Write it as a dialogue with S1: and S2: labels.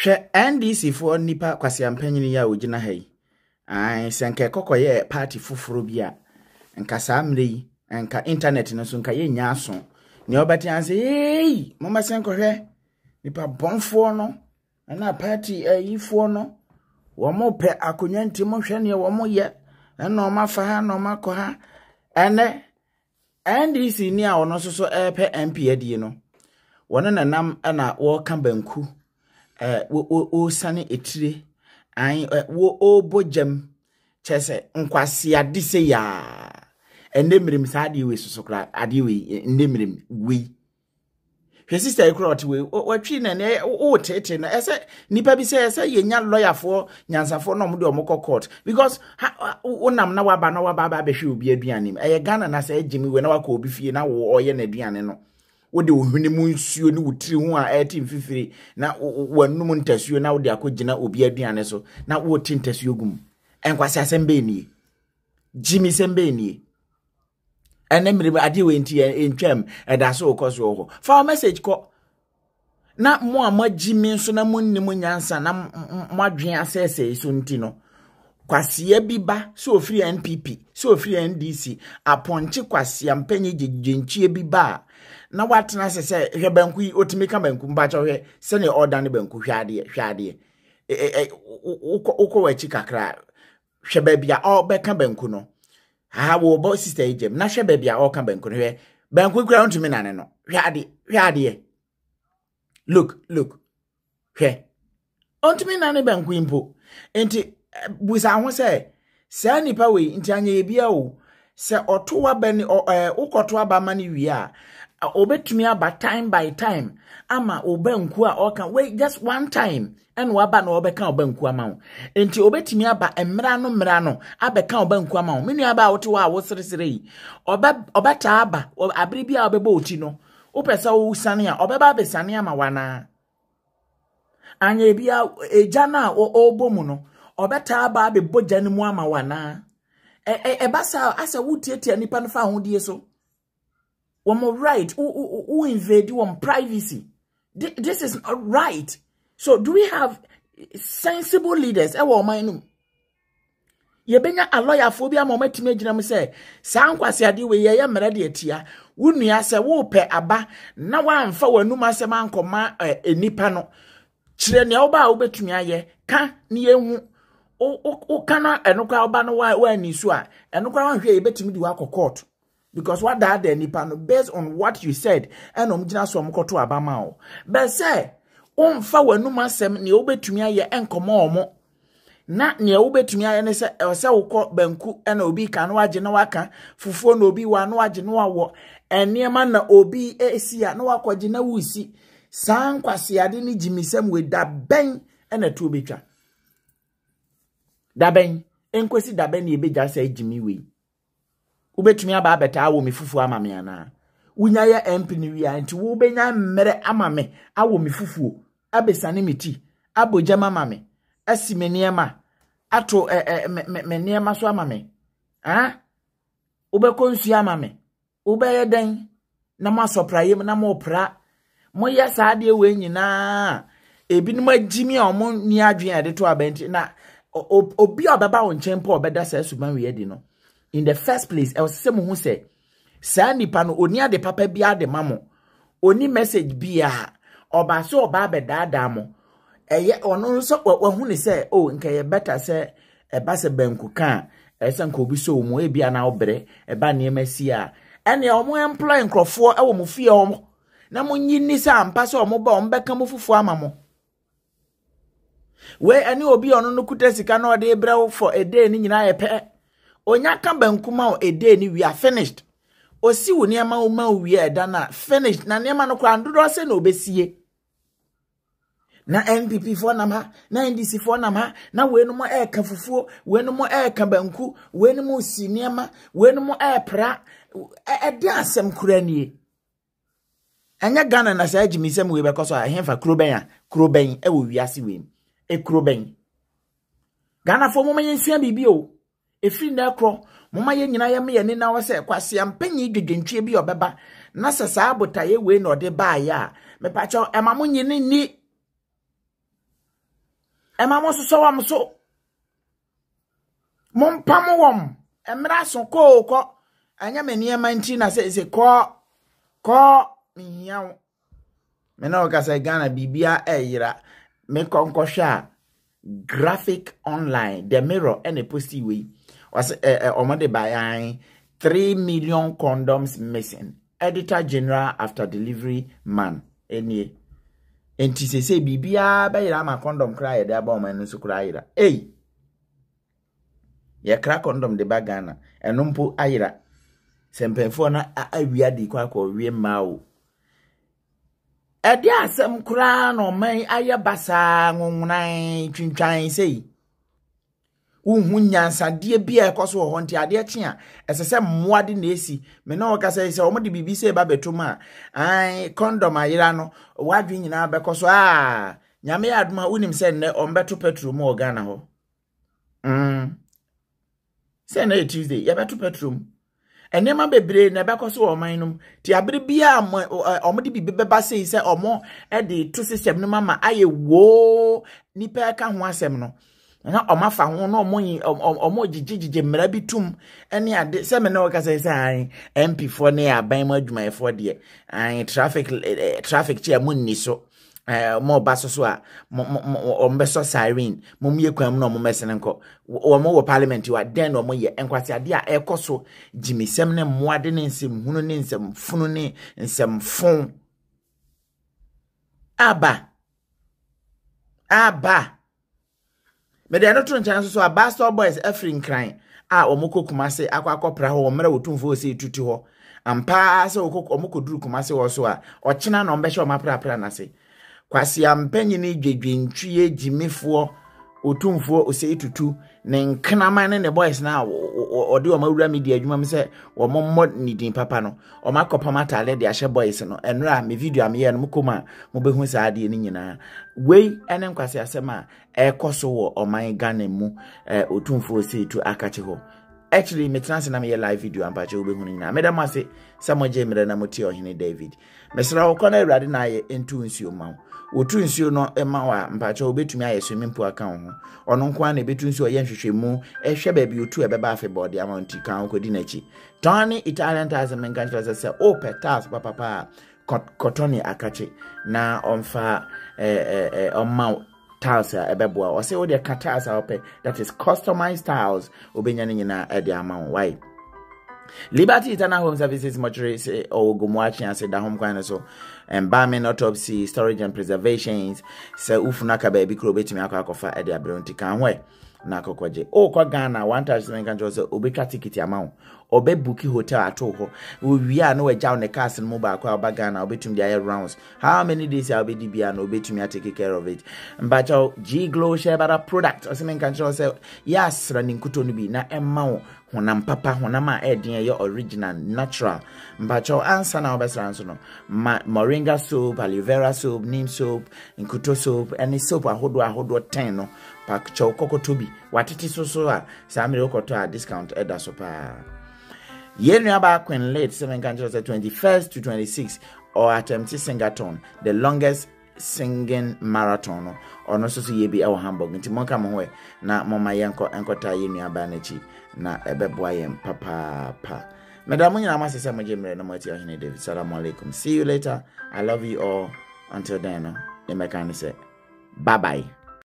S1: hwɛ ndcfoɔ nnipa kwasiampanyini yi a wɔgyina ha yi ae sɛ nka ɛkɔkɔyɛ party foforɔ bi a nka saa mmerɛ yi nka internet no so nka yɛnya aso nea ɔbɛte a sɛ ei mommɛsɛ nkɔhwɛ nipa bɔnfoɔ no ɛna party ayifoɔ eh, no wɔn pɛ akonnwa nti mo hwɛ nea wɔn yɛ ɛna wɔn afa ha na wɔn ha ɛnɛ ndc ni a ɔno nso so ɛrepɛ mp adie no wɔn nenam ɛna wɔreka banku ɔsane etire ɔbɔ gyam kyɛ sɛ nkwaseade sɛ yaa ɛnɛ mmerɛm saa adeɛ wei soso koraa adeɛ wei ɛnɛ mmerɛm wei hwɛ sista yi koraa ɔte wei wɔtwi na ɛnɛ na ɛsɛ nipa bi sɛ ɛsɛ yɛnya lɔyafoɔ nyansafoɔ na ɔmo de ɔmo kɔ court because ha na waba na waba abɛhwɛ obi aduane mu ɛyɛ ghana na sɛ ɛgye wei na wakɔ obi fie na ɔyɛ no. wode ohwene mu nsuo ne wo tiri ho a ɛte mfifiri na wanom ntasuo na wode akɔgyina obi aduane so na wote ntasuo gum ɛnkwase asɛm bɛɛ nie gyimi sɛm bɛɛ nie ɛnɛ mmerɛ adeɛ wɔ ntwam ɛda so wokɔ so wɔ fa wo message kɔ na mo a moagyi me nso na monni mu nyansa na moadwene asɛesɛe so nti no kwasia bi ba sɛ ofiri npp sɛ ofiri ndc apɔnkye kwasia mpanyi gyegyenkyie bi ba na watena sɛ sɛ hwɛ banku yi otumi ka banku mbakyɛ hwɛ sɛnea ɔda ne banku hwɛ adeɛ hwɛ adeɛ e, e, e, wokɔ w'akyi kakra hwɛ baabi a ɔbɛka banku no ha wɔbɔ sista yi gyam na hwɛ baabi a ɔka banku no hwɛ banku kura ntumi nane no hwɛ adeɛ hwɛ adeɛ look look hwɛ na nane banku yi mpo nti busa ho sɛ saa nipa wei nti anya ebia o sɛ ɔto waba ne ɛ wokɔto aba ama ne wie a obetumi aba time by time ama obanku a ɔka wei just one time ɛna waba na ɔbɛka ɔbanku ama wo nti obetumi aba mmerɛ no mmerɛ no abɛka ɔbanku ama wo me nua baa wote hɔ a woseresere yi ɔbɛ ɔbɛtaa aba abere bi a ɔbɛbɔ oti no wopɛ sɛ wosane a ɔbɛba abɛsane ama wanaa anya ebi a egya no a ɔrebɔ mu no. ɔbɛtaa baa bɛbɔ gya no mu ama wanaa ɛba saa asɛ wotiatia nipa no fa ahodeɛ so wɔn right wo invade wɔn privacy this is right so do we have sensible leaders ɛwɔ ɔman no mu yɛbɛnya alɔyafoɔ bi ama ɔmatumi agyina mu sɛ saa nkwaseadeɛ wei yɛyɛ mmerɛ de atia wo nua sɛ wopɛ aba na woamfa w'anum asɛm ankɔma nnipa no kyerɛ nea wobaa wobɛtumi ayɛ ka ne yɛhu ụka na enukwa ọba na nwaanyị n'isu a enukwa ahụhụ ebetumi di wakọ court because wadaa da nipa no based on what you said ɛna ɔmo gyina so ɔmo kɔto aba ma o bɛsɛ ɔmfa w'anum asɛm nea wobɛtumi ayɛ ɛnkɔmɔ ɔmo na nea wobɛtumi ayɛ ne sɛ ɔsɛ wokɔ banku ɛna obi ka no wagye na waka fufuo na obi wa na wagye na wawɔ nneɛma na obi esi a na wakɔgye na wusi saa nkwaseade ne gyimisɛm da bɛn ɛna tuo betwa. dabɛn nkosi dabɛn na ebe sɛ gyimi wei wobɛtumi aba abɛtaa wɔ me fufuo ama me anaa wonya yɛ mp no wia nti wobɛnya mmerɛ ama me awɔ me fufuo abɛsane me ti abɔ gyam ama me ato ɛ ɛ mɛ mɛ nneɛma so amame me ah wobɛkɔ nsuo ama me wobɛyɛ dɛn na mo asɔprayam na mo pra moyɛ saa adeɛ wei nyinaa ebinom agyimi a wɔn nni adwene a yɛde to abɛnti na. obi a wo nkyɛn mpo ɔbɛda saa suban wie di no in the first place mo nipa no oni ade papa bi ma oni message bi mo o nka yɛ bɛta sɛ ɛba sɛ bɛnko kan ɛsɛ nka obi so mu ebi ana ɔbrɛ ba nneɛma si a ɛnna ɔmo employ nkurɔfoɔ ɛwɔ mo fie hɔ na mo nyi ni ampa ba mo wee ɛne obi ɔno no kuta sika na ɔde brɛ wo fɔ ɛdee no nyinaa yɛ pɛ onya ka bankum a wia finished osi wo nneɛma wo ma wia ɛda finished na nneɛma no koraa ndodoɔ sɛ na na npp foɔ nam ha na ndc nam ha na weinom fufuo banku si nneɛma weinom ɛɛpra ɛde e, e asɛm nie na saa wei bɛkɔ ekuro bɛn ghanafoɔ moma yɛnsua biribi o ɛfiri na ɛkorɔ moma yɛn nyinaa ya yɛne na wɔ sɛ kwasea mpanyi dwodwentwie bi ɔbɛba na sɛ saa abotaeɛ wei na ɔde baeɛ a mepakyɛ ɛma mo nye ne ni ɛma mo sosɔ wɔm so mompam wɔm mmerɛ aso kɔɔ kɔ ɛnyɛ me nneɛma na sɛ ɛsɛ kɔɔ kɔɔ mehia wo me ne ɔkasa ghana biribia ɛyera mekɔ nkɔhwɛ a graphic online the mirror ɛna posti wei wɔsɛ ɛɛ wɔn de bayan three million condoms missing editor general after delivery man ɛnie nti sese biribiara bɛyira a condom cry yɛde aba wɔn ani so koraa Hey, eyi yɛkra condom de bagana. ghana ɛno mpo ayira a mpanyinfoɔ di awia de kɔ akɔ ɛde asɛm koraa na ɔman ayɛ basaa nwonwonan twintwan sei wohu nyansadeɛ bi a ɛkɔ so wɔ hɔ nti adeɛ kye a ɛsɛ sɛ mmoa de na esi mena ne wɔkasa yi sɛ de biribi sɛ ɛba bɛtom a an kɔndɔm ayera no wadwi nyinaa bɛkɔ so a nyame yɛ adom a wonim sɛ nnɛ ɔmbɛto petro mu wɔ ghana hɔ mm. sɛ ɛnɛ yɛ tuesday yɛbɛto petro mu nneɛma bebree na ɛbɛkɔ so wɔ ɔman ti mu te abere biara ɔmo ɔmo de biribi bɛba sei sɛ ɔmo ɛde to system no mu ama ayɛ woo nipa ɛka ho asɛm no na ɔmo afa ho na ɔmo yi ɔmo gyegyegyegye bi tum ɛne ade sɛmi na ɔkasa sɛ ayi mp foɔ ne aban mu adwumayɛfoɔ deɛ ayi traffic traffic kyi a mo nni so. Eh, mo soso so so a ɔmbɛsɔ siren mom yɛ kwan mu na ɔmomɛsene nkọ ɔmo wọ paliamenti wa dɛn na ɔmo yɛ nkwase adeɛ a ɛkɔ e so gyimisɛm ne mmoade ne nsɛmhunu ne nsɛmfunu ne nsɛmfo aba aba mede ɛno to nkyɛn so so a bastɔ boys afiri nkran a ɔmo kɔ kumase akɔ akɔpra hɔ wɔn mmerɛ wɔtumfoɔ sɛ ɛtutu hɔ ampaa sɛ ɔmo kɔduru kumase wɔ so a ɔkyena na ɔmbɛhyɛ ɔmo aprapra n'ase kwasi ampanyini dwedwentwie gyimifoɔ otumfoɔ osei tutu ne nkenama ne ne boys na ɔde ɔma wura mi di adwuma mi sɛ wɔn mmɔ ne din papa no ɔma akɔpam ataade de ahyɛ boys no nnora mi video a mi yɛ no mo kɔ mu a mo bɛ hu saa adeɛ no nyinaa wei ɛne nkwasi asɛm a ɛkɔ so wɔ ɔman ghana mu ɛɛ otumfoɔ osei tu akakye hɔ actually metena ase na meyɛ live video ampakyɛ wobɛhu no nyinaa meda mo ase sɛ mogye mmerɛ na motie ɔhene david mesrɛ wo kɔ na awurade na ayɛ ɛntu nsuo ma wo wɔtu nsuo no ma wo a mpakyɛ wobɛtumi ayɛ swimming pool aka wo ho ɔno nko a na ɛbɛtu nsuo ɔyɛ nhwehwɛmu ɛhwɛ e baabi ɔtu ɛbɛba e afei bɔɔde ama nti kan wokɔdi n'akyi tɔne italian tas menka kyerɛ sɛ sɛ wopɛ tas papapaa kɔtɔne akakye na ɔmfa ɔma eh, eh, eh tiles a ɛbɛboa ɔsɛ wode ka tiles a wopɛ that is customized tiles wobɛnya no nyinaa ɛde ama wo why Liberty Eternal Home Services Mortuary or Gumwachi and Seda Home Kwan so embalming autopsy, storage and preservations. Sɛ ufunaka baabi kuro betumi akɔ akɔfa ɛde abrɛ ntika ho ɛ na akɔkɔgye. Okɔ Ghana one thousand nkankyɛw sɛ tikiti ama wo. ɔbɛbuki hotel ato hɔ owie a na wagyaw ne cars no mu baako a ɔba ghana ɔbɛtumi de ayɛ rounds how many days a ɔbɛdi bia na ɔbɛtumi atake care of it mpakyɛw oh, g glow hyɛ bada product ɔsɛ menka nkyerɛ sɛ yɛasra ne nkuto no bi na ɛma wo oh, honam papa honam a ɛden ɛyɛ original natural mpakyɛw ansa na wobɛsra nso no ma moringa soap aloe vera soap neem soap nkuto soap ɛne soap ahodoɔ ahodoɔ ten no pakyɛw kɔkɔtɔ bi watete so so a ah, saa mmere wokɔtɔ a ah, discount ɛda ah, so paa Yenua Bakwen led seven countries at 21st to 26 or at MT Singaton, the longest singing marathon ɔno nso so yɛ bi wɔ hamburg nti monka mo ho na moma yɛnkɔ nkɔtaa yɛ nnuaba no akyi na ɛbɛboa papa pa meda mo nyinaa masɛ sɛ mogye na no moati ɔhene david salamu alaikum see you later i love you all until then no yɛmɛka ne sɛ bye bye